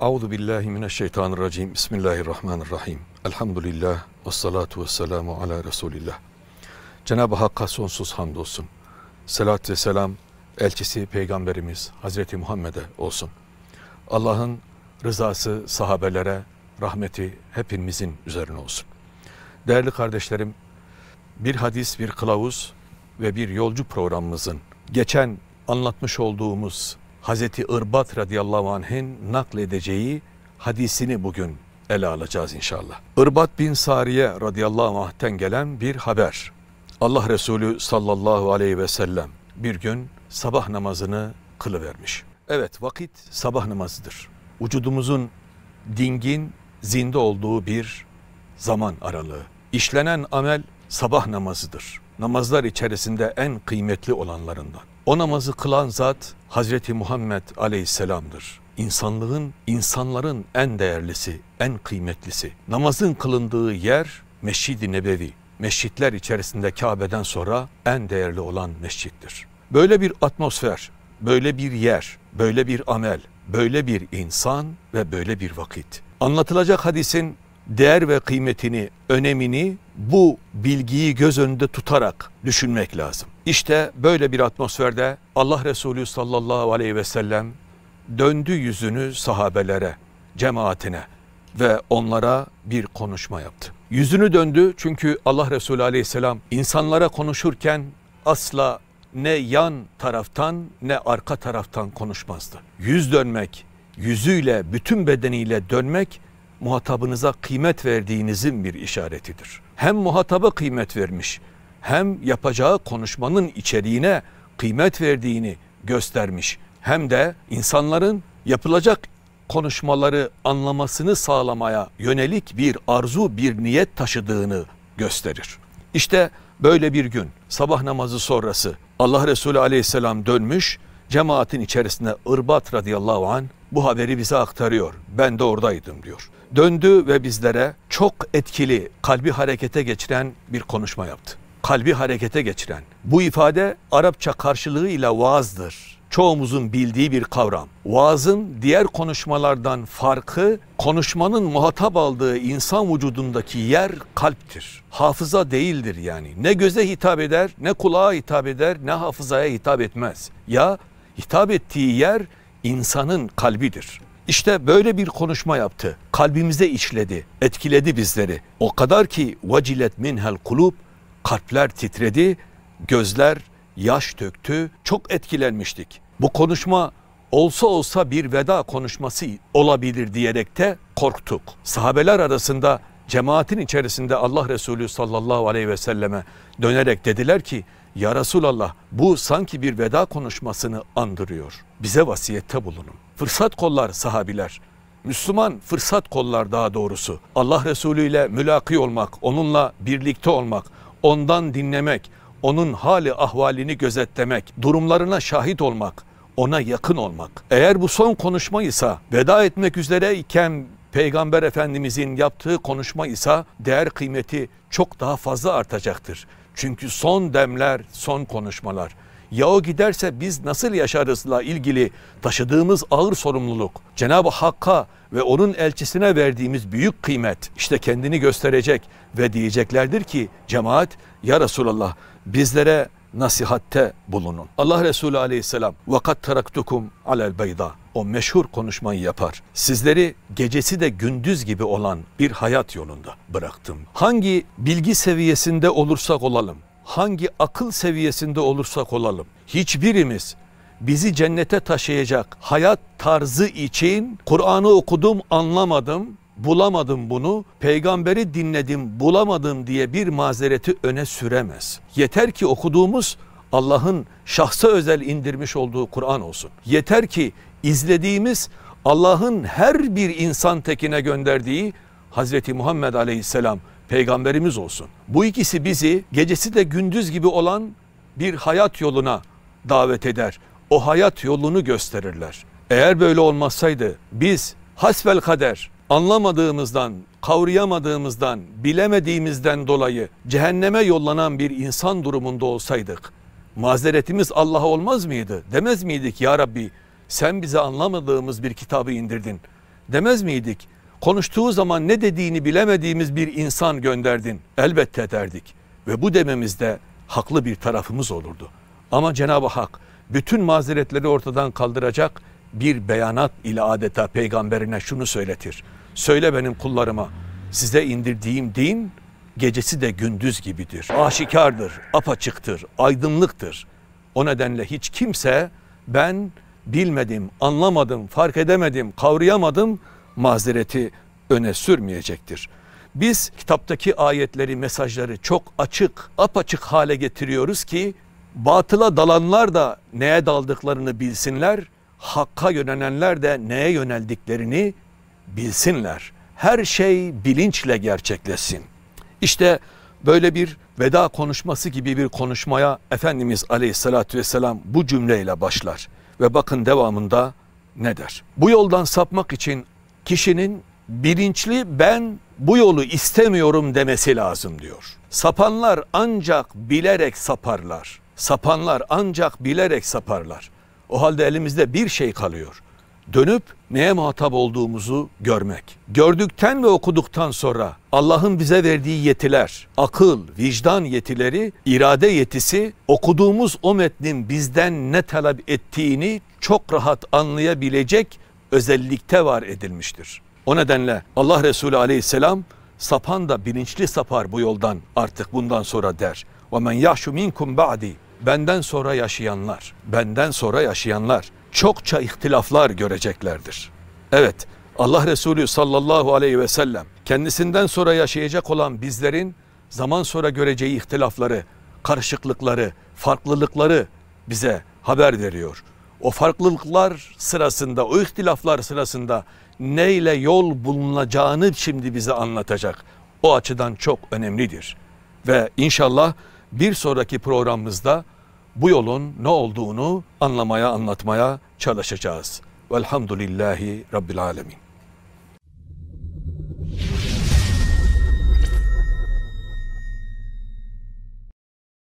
Euzu billahi mineşşeytanirracim. Bismillahirrahmanirrahim. Elhamdülillah ve salatu ve selamu ala Resulillah. Cenab-ı Hakk'a sonsuz hamdolsun. Selat ve selam elçisi peygamberimiz Hazreti Muhammed'e olsun. Allah'ın rızası sahabelere, rahmeti hepimizin üzerine olsun. Değerli kardeşlerim, bir hadis, bir kılavuz ve bir yolcu programımızın geçen anlatmış olduğumuz Hazreti Irbat radıyallahu anh'in nakledeceği hadisini bugün ele alacağız inşallah. Irbat bin Sariye radıyallahu anh'ten gelen bir haber. Allah Resulü sallallahu aleyhi ve sellem bir gün sabah namazını kılıvermiş. Evet vakit sabah namazıdır. Vücudumuzun dingin, zinde olduğu bir zaman aralığı. İşlenen amel sabah namazıdır. Namazlar içerisinde en kıymetli olanlarından. O namazı kılan zat Hazreti Muhammed aleyhisselamdır. İnsanlığın, insanların en değerlisi, en kıymetlisi. Namazın kılındığı yer Meşid-i Nebevi. Meşitler içerisinde Kabe'den sonra en değerli olan meşittir. Böyle bir atmosfer, böyle bir yer, böyle bir amel, böyle bir insan ve böyle bir vakit. Anlatılacak hadisin değer ve kıymetini, önemini bu bilgiyi göz önünde tutarak düşünmek lazım. İşte böyle bir atmosferde Allah Resulü sallallahu aleyhi ve sellem döndü yüzünü sahabelere, cemaatine ve onlara bir konuşma yaptı. Yüzünü döndü çünkü Allah Resulü aleyhisselam insanlara konuşurken asla ne yan taraftan ne arka taraftan konuşmazdı. Yüz dönmek, yüzüyle bütün bedeniyle dönmek muhatabınıza kıymet verdiğinizin bir işaretidir. Hem muhataba kıymet vermiş hem yapacağı konuşmanın içeriğine kıymet verdiğini göstermiş. Hem de insanların yapılacak konuşmaları anlamasını sağlamaya yönelik bir arzu, bir niyet taşıdığını gösterir. İşte böyle bir gün sabah namazı sonrası Allah Resulü aleyhisselam dönmüş cemaatin içerisine Irbat radıyallahu an bu haberi bize aktarıyor. Ben de oradaydım diyor. Döndü ve bizlere çok etkili kalbi harekete geçiren bir konuşma yaptı. Kalbi harekete geçiren. Bu ifade Arapça karşılığıyla vaazdır. Çoğumuzun bildiği bir kavram. Vaazın diğer konuşmalardan farkı konuşmanın muhatap aldığı insan vücudundaki yer kalptir. Hafıza değildir yani. Ne göze hitap eder, ne kulağa hitap eder, ne hafızaya hitap etmez. Ya hitap ettiği yer insanın kalbidir. İşte böyle bir konuşma yaptı. Kalbimize işledi, etkiledi bizleri. O kadar ki vacilet minhel kulup, kalpler titredi, gözler yaş döktü. Çok etkilenmiştik. Bu konuşma olsa olsa bir veda konuşması olabilir diyerek de korktuk. Sahabeler arasında cemaatin içerisinde Allah Resulü sallallahu aleyhi ve selleme dönerek dediler ki ya Resulallah bu sanki bir veda konuşmasını andırıyor. Bize vasiyette bulunun. Fırsat kollar sahabiler. Müslüman fırsat kollar daha doğrusu. Allah Resulü ile mülaki olmak, onunla birlikte olmak, ondan dinlemek, onun hali ahvalini gözetlemek, durumlarına şahit olmak, ona yakın olmak. Eğer bu son konuşma ise veda etmek üzere iken Peygamber Efendimizin yaptığı konuşma ise değer kıymeti çok daha fazla artacaktır. Çünkü son demler, son konuşmalar. Ya o giderse biz nasıl yaşarızla ilgili taşıdığımız ağır sorumluluk, Cenab-ı Hakk'a ve onun elçisine verdiğimiz büyük kıymet işte kendini gösterecek ve diyeceklerdir ki cemaat ya Resulallah bizlere nasihatte bulunun. Allah Resulü aleyhisselam vakat taraktukum alel beyda o meşhur konuşmayı yapar. Sizleri gecesi de gündüz gibi olan bir hayat yolunda bıraktım. Hangi bilgi seviyesinde olursak olalım, hangi akıl seviyesinde olursak olalım hiçbirimiz bizi cennete taşıyacak hayat tarzı için Kur'an'ı okudum anlamadım bulamadım bunu, peygamberi dinledim bulamadım diye bir mazereti öne süremez. Yeter ki okuduğumuz Allah'ın şahsa özel indirmiş olduğu Kur'an olsun. Yeter ki izlediğimiz Allah'ın her bir insan tekine gönderdiği Hazreti Muhammed Aleyhisselam peygamberimiz olsun. Bu ikisi bizi gecesi de gündüz gibi olan bir hayat yoluna davet eder. O hayat yolunu gösterirler. Eğer böyle olmasaydı biz hasbel kader anlamadığımızdan, kavrayamadığımızdan, bilemediğimizden dolayı cehenneme yollanan bir insan durumunda olsaydık mazeretimiz Allah'a olmaz mıydı? Demez miydik ya Rabbi sen bize anlamadığımız bir kitabı indirdin. Demez miydik? Konuştuğu zaman ne dediğini bilemediğimiz bir insan gönderdin. Elbette derdik ve bu dememizde haklı bir tarafımız olurdu. Ama Cenab-ı Hak bütün mazeretleri ortadan kaldıracak bir beyanat ile adeta peygamberine şunu söyletir. Söyle benim kullarıma size indirdiğim din gecesi de gündüz gibidir. Aşikardır, apaçıktır, aydınlıktır. O nedenle hiç kimse ben bilmedim, anlamadım, fark edemedim, kavrayamadım mazereti öne sürmeyecektir. Biz kitaptaki ayetleri, mesajları çok açık, apaçık hale getiriyoruz ki batıla dalanlar da neye daldıklarını bilsinler, hakka yönelenler de neye yöneldiklerini bilsinler. Her şey bilinçle gerçekleşsin. İşte böyle bir veda konuşması gibi bir konuşmaya Efendimiz Aleyhisselatü vesselam bu cümleyle başlar. Ve bakın devamında ne der? Bu yoldan sapmak için kişinin bilinçli ben bu yolu istemiyorum demesi lazım diyor. Sapanlar ancak bilerek saparlar. Sapanlar ancak bilerek saparlar. O halde elimizde bir şey kalıyor dönüp neye muhatap olduğumuzu görmek. Gördükten ve okuduktan sonra Allah'ın bize verdiği yetiler, akıl, vicdan yetileri, irade yetisi okuduğumuz o metnin bizden ne talep ettiğini çok rahat anlayabilecek özellikte var edilmiştir. O nedenle Allah Resulü aleyhisselam sapan da bilinçli sapar bu yoldan artık bundan sonra der. وَمَنْ يَحْشُ مِنْكُمْ بَعْدِي benden sonra yaşayanlar, benden sonra yaşayanlar çokça ihtilaflar göreceklerdir. Evet, Allah Resulü sallallahu aleyhi ve sellem kendisinden sonra yaşayacak olan bizlerin zaman sonra göreceği ihtilafları, karışıklıkları, farklılıkları bize haber veriyor. O farklılıklar sırasında, o ihtilaflar sırasında neyle yol bulunacağını şimdi bize anlatacak. O açıdan çok önemlidir. Ve inşallah bir sonraki programımızda bu yolun ne olduğunu anlamaya anlatmaya çalışacağız. Velhamdülillahi Rabbil Alemin.